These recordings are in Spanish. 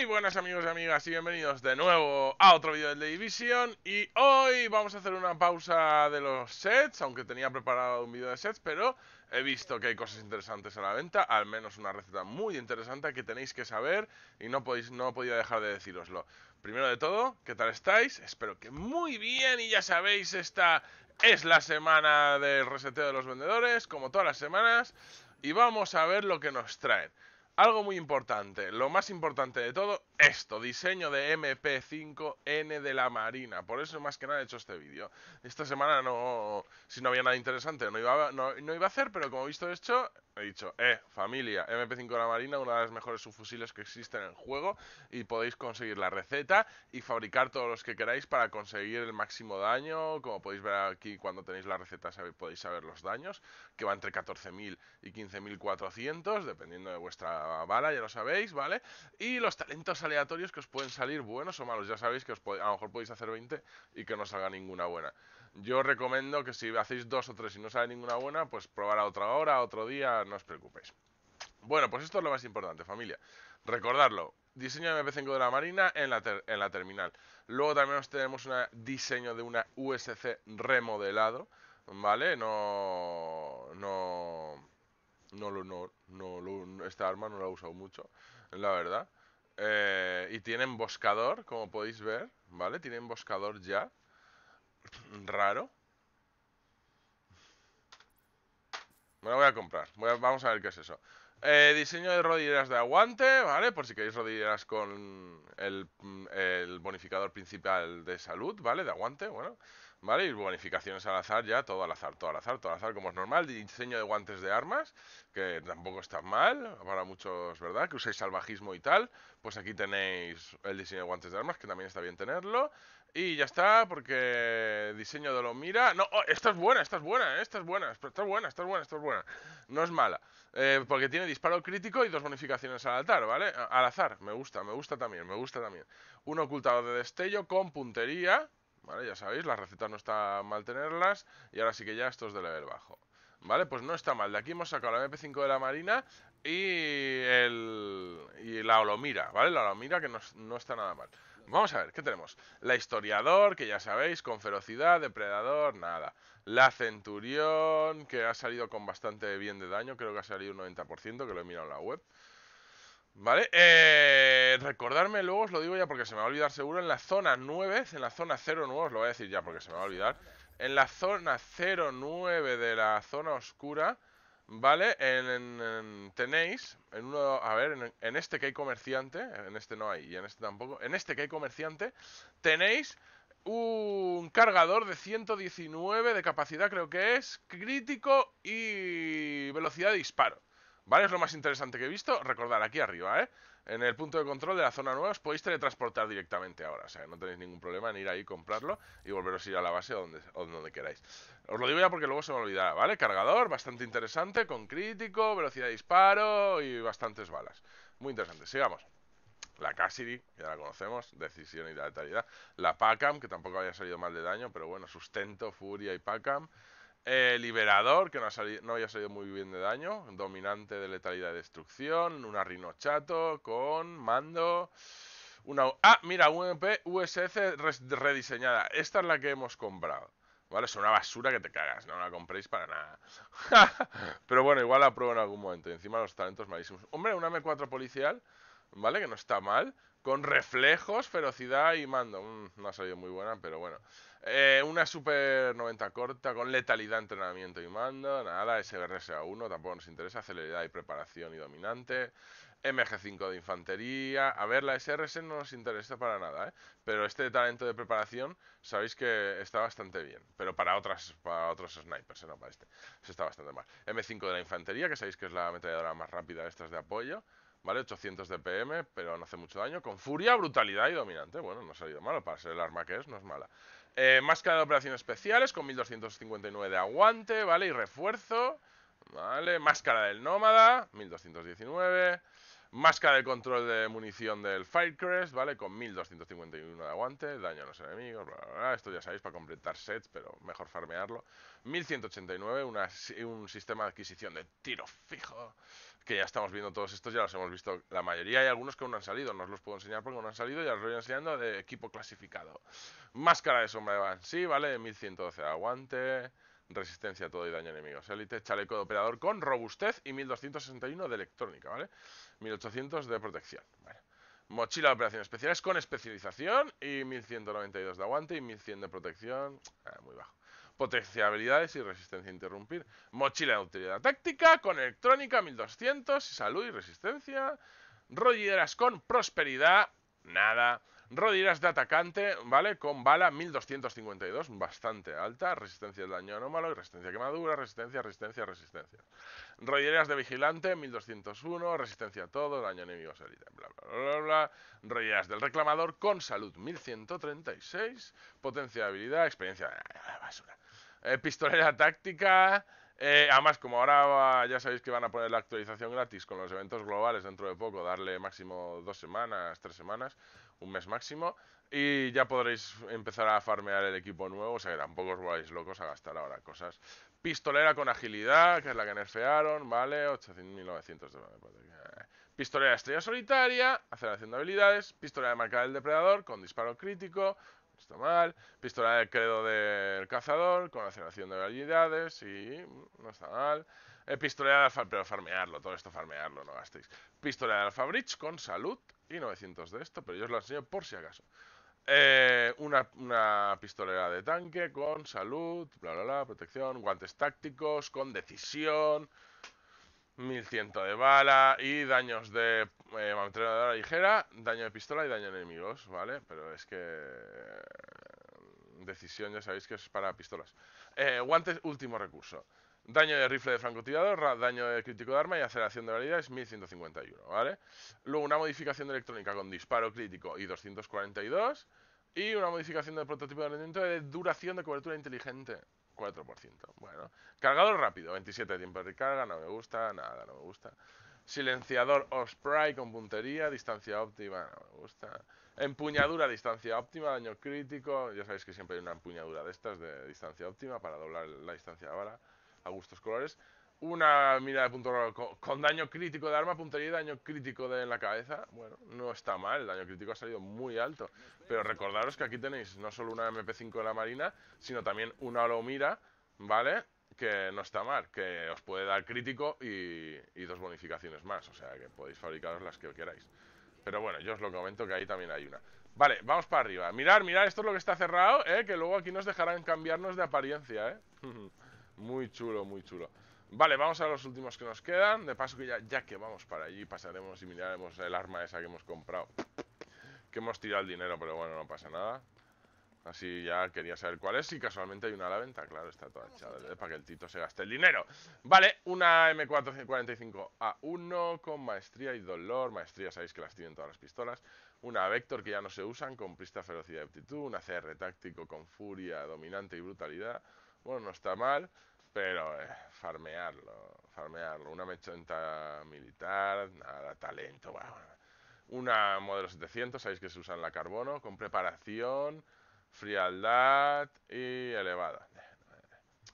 Muy buenas amigos y amigas y bienvenidos de nuevo a otro vídeo de Division Y hoy vamos a hacer una pausa de los sets, aunque tenía preparado un vídeo de sets Pero he visto que hay cosas interesantes a la venta, al menos una receta muy interesante que tenéis que saber Y no, podéis, no podía dejar de deciroslo Primero de todo, ¿qué tal estáis? Espero que muy bien y ya sabéis, esta es la semana del reseteo de los vendedores Como todas las semanas Y vamos a ver lo que nos traen algo muy importante, lo más importante de todo, esto, diseño de MP5N de la Marina. Por eso más que nada he hecho este vídeo. Esta semana no, si no había nada interesante, no iba, a, no, iba a hacer, pero como he visto hecho, He dicho, eh, familia, MP5 La Marina, una de las mejores subfusiles que existen en el juego y podéis conseguir la receta y fabricar todos los que queráis para conseguir el máximo daño. Como podéis ver aquí cuando tenéis la receta podéis saber los daños, que va entre 14.000 y 15.400, dependiendo de vuestra bala, ya lo sabéis, ¿vale? Y los talentos aleatorios que os pueden salir buenos o malos, ya sabéis que os a lo mejor podéis hacer 20 y que no salga ninguna buena. Yo recomiendo que si hacéis dos o tres y no sale ninguna buena, pues probar a otra hora, otro día, no os preocupéis. Bueno, pues esto es lo más importante, familia. Recordarlo, diseño de MP5 de la Marina en la, terminal. Luego también tenemos un diseño de una USC remodelado, ¿vale? No... no... No, no, no, esta arma no la he usado mucho, la verdad. Eh, y tiene emboscador, como podéis ver, ¿vale? Tiene emboscador ya raro. Me lo voy a comprar. vamos a ver qué es eso. Eh, diseño de rodilleras de aguante, ¿vale? Por si queréis rodilleras con el bonificador principal de salud, ¿vale? De aguante, bueno. ¿vale? Y bonificaciones al azar ya, todo al azar, todo al azar, todo al azar, como es normal. Diseño de guantes de armas, que tampoco está mal para muchos, ¿verdad? Que usáis salvajismo y tal. Pues aquí tenéis el diseño de guantes de armas, que también está bien tenerlo. Y ya está, porque diseño de lo mira. No, oh, esta es buena, esta es buena, ¿eh? esta es buena, esta es buena, esta es buena, esta es buena. No es mala. Eh, porque tiene disparo crítico y dos bonificaciones al altar ¿vale? Al azar, me gusta, me gusta también, me gusta también. Un ocultador de destello con puntería, ¿Vale? Ya sabéis, las recetas no está mal tenerlas. Y ahora sí que ya esto es de level bajo. ¿Vale? Pues no está mal. De aquí hemos sacado la MP5 de la Marina y, el, y la Olomira, ¿vale? La Olomira que no, no, está nada mal. Vamos a ver, ¿qué tenemos? La Historiador, que ya sabéis, con ferocidad, depredador, nada. La Centurión, que ha salido con bastante bien de daño, creo que ha salido un 90%, que lo he mirado en la web. ¿Vale? Eh, eh, recordarme luego, os lo digo ya porque se me va a olvidar seguro, en la zona 9, en la zona 09, os lo voy a decir ya porque se me va a olvidar. En la zona 09 de la zona oscura, ¿vale? En, tenéis, en uno, a ver, en, en este que hay comerciante, en este no hay y en este tampoco, en este que hay comerciante, tenéis un cargador de 119 de capacidad creo que es, crítico y velocidad de disparo. ¿Vale? Es lo más interesante que he visto. Recordar, aquí arriba, ¿eh? En el punto de control de la zona nueva os podéis teletransportar directamente ahora. O sea, no tenéis ningún problema en ir ahí, comprarlo y volveros a ir a la base donde, donde queráis. Os lo digo ya porque luego se me olvidará, ¿vale? Cargador, bastante interesante, con crítico, velocidad de disparo y bastantes balas. Muy interesante. Sigamos la Cassidy, ya la conocemos, decisión y letalidad, la PACAM, que tampoco había salido mal de daño, pero bueno, sustento, furia y PACAM, eh, liberador, que no, no, había salido muy bien de daño. Dominante de letalidad y destrucción. Una Chato con mando. Una, ah, mira, UMP e USS rediseñada. Esta es la que hemos comprado. ¿Vale? Es una basura que te cagas, no, la compréis para nada. Pero bueno, igual la pruebo en algún momento. Y encima los talentos malísimos. Hombre, una M4 policial ¿vale? Que no está mal. Con reflejos, ferocidad y mando. Mm, no ha salido muy buena, pero bueno. Eh, una super 90 corta con letalidad, entrenamiento y mando. Nada, a 1 tampoco nos interesa. Celeridad y preparación y dominante. MG5 de infantería. A ver, la SRS no nos interesa para nada, ¿eh? Pero este talento de preparación, sabéis que está bastante bien. Pero para otras, para otros snipers, ¿eh? no para este. Eso está bastante mal. M5 de la infantería, que sabéis que es la ametralladora más rápida de estas de apoyo. ¿Vale? 800 de PM, pero no hace mucho daño. Con furia, brutalidad y dominante. Bueno, no ha salido malo. Para ser el arma que es, no es mala. Eh, máscara de operaciones especiales con 1259 de aguante, ¿vale? Y refuerzo. ¿Vale? Máscara del nómada, 1219. Máscara de control de munición del Firecrest, ¿vale? Con 1251 de aguante, daño a los enemigos, bla, bla, Esto ya sabéis para completar sets, pero mejor farmearlo. 1189, un sistema de adquisición de tiro fijo que ya estamos viendo todos estos, ya los hemos visto la mayoría. Hay algunos que aún no han salido, no os los puedo enseñar porque no han salido, ya os voy enseñando de equipo clasificado. Máscara de sombra de Van, sí, vale, 1112 de aguante, resistencia a todo y daño enemigos. Élite, chaleco de operador con robustez y 1261 de electrónica, ¿vale? 1800 de protección, Mochila de operaciones especiales con especialización y 1192 de aguante y 1100 de protección, ah, muy bajo. Potenciabilidades y resistencia a interrumpir. Mochila de utilidad táctica con electrónica 1200 salud y resistencia. Rodilleras con prosperidad. Nada. Rodilleras de atacante, ¿vale? Con bala 1252, bastante alta. Resistencia al daño anómalo y resistencia a quemadura, resistencia, resistencia, resistencia. Rodilleras de vigilante 1201, resistencia a todo, daño enemigo salida, bla, bla, bla, bla, Rodilleras del reclamador con salud 1136, Potenciabilidad... experiencia, basura. Eh, pistolera táctica. Eh, además, como ahora ya sabéis que van a poner la actualización gratis con los eventos globales dentro de poco, darle máximo dos semanas, tres semanas, un mes máximo, y ya podréis empezar a farmear el equipo nuevo, o sea que tampoco os vais locos a gastar ahora cosas. Pistolera con agilidad, que es la que nerfearon, vale, 8.900 de... Pistolera estrella solitaria, aceleración de habilidades, pistola de marca del depredador con disparo crítico, está mal, pistola de credo del cazador con aceleración de habilidades y no está mal. Eh, pistola de alfa, pero farmearlo, todo esto farmearlo, no gastéis. Pistola de alfa bridge con salud y 900 de esto, pero yo os lo enseño por si acaso. Eh, una, una, pistolera de tanque con salud, bla bla bla, protección, guantes tácticos con decisión. 1100 de bala y daños de eh, ligera, daño de pistola y daño de enemigos, ¿vale? Pero es que... Eh, decisión ya sabéis que es para pistolas. Eh, guantes, último recurso. Daño de rifle de francotirador, daño de crítico de arma y aceleración de validad es 1151, ¿vale? Luego una modificación electrónica con disparo crítico y 242 y una modificación del prototipo de rendimiento de duración de cobertura inteligente. 4%. Bueno. Cargador rápido, 27 de tiempo de carga no me gusta, nada, no me gusta. Silenciador o spray con puntería, distancia óptima, no me gusta. Empuñadura, distancia óptima, daño crítico. Ya sabéis que siempre hay una empuñadura de estas de distancia óptima para doblar la distancia de bala a gustos colores. Una mira de punto con, daño crítico de arma, puntería y daño crítico de en la cabeza. Bueno, no está mal, el daño crítico ha salido muy alto. Pero recordaros que aquí tenéis no solo una MP5 de la Marina, sino también una holomira ¿vale? Que no está mal, que os puede dar crítico y, y dos bonificaciones más. O sea, que podéis fabricaros las que queráis. Pero bueno, yo os lo comento que ahí también hay una. Vale, vamos para arriba. Mirar, mirad esto es lo que está cerrado, ¿eh? Que luego aquí nos dejarán cambiarnos de apariencia, ¿eh? muy chulo, muy chulo. Vale, vamos a los últimos que nos quedan. De paso que ya, ya que vamos para allí, pasaremos y miraremos el arma esa que hemos comprado. Que hemos tirado el dinero, pero bueno, no pasa nada. Así ya quería saber cuál es. Y casualmente hay una a la venta, claro, está toda echada. ¿eh? Para que el Tito se gaste el dinero. Vale, una M445A1 con maestría y dolor. Maestría, sabéis que las tienen todas las pistolas. Una Vector que ya no se usan con pista velocidad y aptitud. Una CR táctico con furia, dominante y brutalidad. Bueno, no está mal. Pero eh, farmearlo, farmearlo. Una mechenta militar, nada, talento, bueno. Una modelo 700, sabéis que se usa en la carbono, con preparación, frialdad y elevada.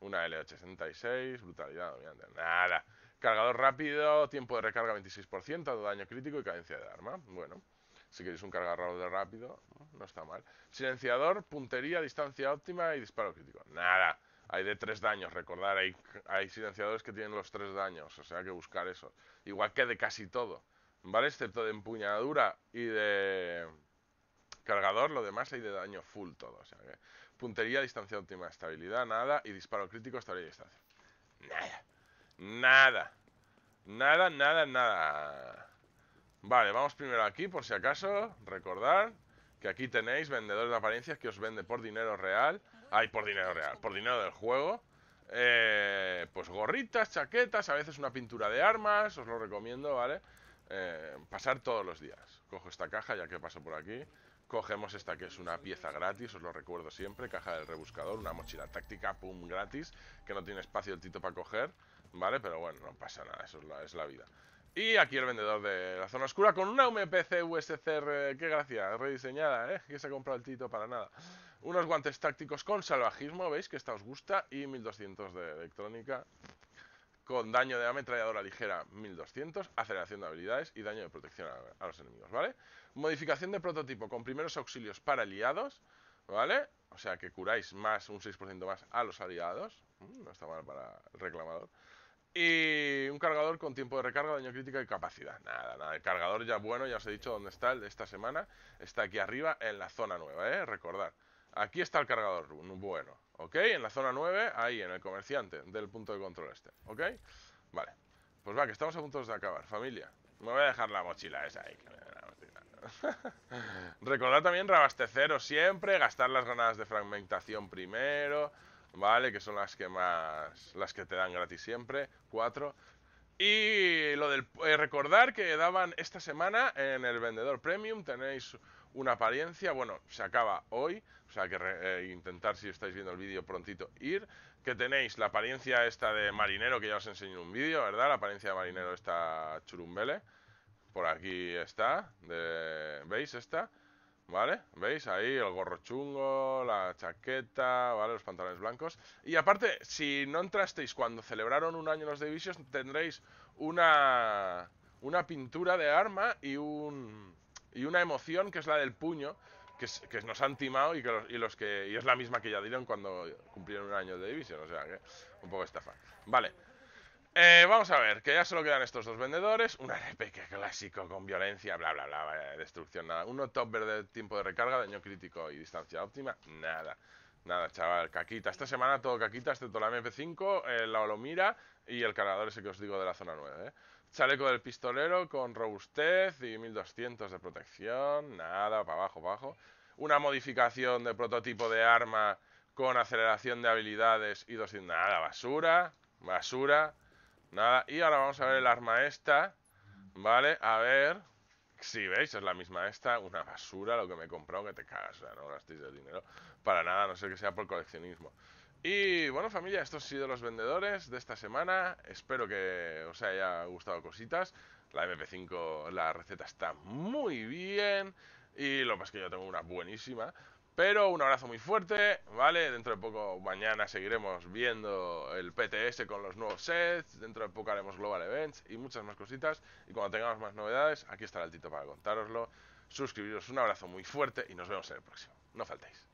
Una l 86 brutalidad nada. Cargador rápido, tiempo de recarga 26%, daño crítico y cadencia de arma. Bueno, si queréis un cargador rápido, no está mal. Silenciador, puntería, distancia óptima y disparo crítico. Nada hay de tres daños, recordar, hay, silenciadores que tienen los tres daños, o sea que buscar eso. Igual que de casi todo, ¿vale? Excepto de empuñadura y de cargador, lo demás hay de daño full todo. O sea que puntería, distancia óptima, estabilidad, nada, y disparo crítico, estabilidad y distancia. Nada, nada, nada, nada, nada. Vale, vamos primero aquí por si acaso, recordar que aquí tenéis vendedores de apariencias que os vende por dinero real Ay, por dinero real, por dinero del juego. Eh, pues gorritas, chaquetas, a veces una pintura de armas, os lo recomiendo, ¿vale? Eh, pasar todos los días. Cojo esta caja, ya que paso por aquí. Cogemos esta que es una pieza gratis, os lo recuerdo siempre, caja del rebuscador, una mochila táctica, pum, gratis, que no tiene espacio el tito para coger, ¿vale? Pero bueno, no pasa nada, eso es la, vida. Y aquí el vendedor de la zona oscura con una MPC USCR, qué gracia, rediseñada, ¿eh? Que se ha comprado el tito para nada. Unos guantes tácticos con salvajismo, veis que esta os gusta, y 1200 de electrónica. Con daño de ametralladora ligera 1200, aceleración de habilidades y daño de protección a, los enemigos, ¿vale? Modificación de prototipo con primeros auxilios para aliados, ¿vale? O sea que curáis más, un 6% más a los aliados. Mm, no está mal para el reclamador. Y un cargador con tiempo de recarga, daño crítico y capacidad. Nada, nada. El cargador ya bueno, ya os he dicho dónde está el de esta semana. Está aquí arriba en la zona nueva, ¿eh? Recordad. Aquí está el cargador bueno, ¿ok? En la zona 9, ahí, en el comerciante, del punto de control este, ¿ok? Vale, pues va, que estamos a punto de acabar, familia. Me voy a dejar la mochila esa ahí, Recordad también reabasteceros siempre, gastar las granadas de fragmentación primero, ¿vale? Que son las que más, las que te dan gratis siempre, cuatro. Y lo del eh, recordar que daban esta semana en el vendedor premium tenéis una apariencia, bueno, se acaba hoy, o sea que eh, intentar si estáis viendo el vídeo prontito ir, que tenéis la apariencia esta de marinero que ya os enseñé en un vídeo, ¿verdad? La apariencia de marinero está churumbele, por aquí está, ¿veis esta? ¿Vale? ¿Veis? Ahí el gorro chungo, la chaqueta, ¿vale? Los pantalones blancos. Y aparte, si no entrasteis cuando celebraron un año los Divisions, tendréis una, una pintura de arma y un, y una emoción que es la del puño, que, que nos han timado y, que los, y los que, es la misma que ya dieron cuando cumplieron un año de división, o sea que un poco estafa. Vale. Eh, vamos a ver, que ya solo quedan estos dos vendedores. Un que clásico con violencia, bla, bla, bla, destrucción, nada. Uno top verde, tiempo de recarga, daño crítico y distancia óptima, nada. Nada, chaval, caquita. Esta semana todo caquita, excepto la MP5, el eh, la Olomira y el cargador ese que os digo de la zona 9, ¿eh? Chaleco del pistolero con robustez y 1200 de protección. Nada, para abajo, para abajo. Una modificación de prototipo de arma con aceleración de habilidades y 200. Nada, basura, basura, nada. Y ahora vamos a ver el arma esta. Vale, a ver. Si veis, es la misma esta, una basura, lo que me he comprado, que te cagas, o sea, no gastéis el dinero para nada, no sé que sea por coleccionismo. Y bueno familia, estos han sido los vendedores de esta semana. Espero que os haya gustado cositas. La MP5, la receta está muy bien. Y lo más que yo tengo una buenísima. Pero un abrazo muy fuerte, ¿vale? Dentro de poco, mañana seguiremos viendo el PTS con los nuevos sets. Dentro de poco haremos Global Events y muchas más cositas. Y cuando tengamos más novedades, aquí estará el Tito para contároslo. Suscribiros, un abrazo muy fuerte y nos vemos en el próximo. No faltéis.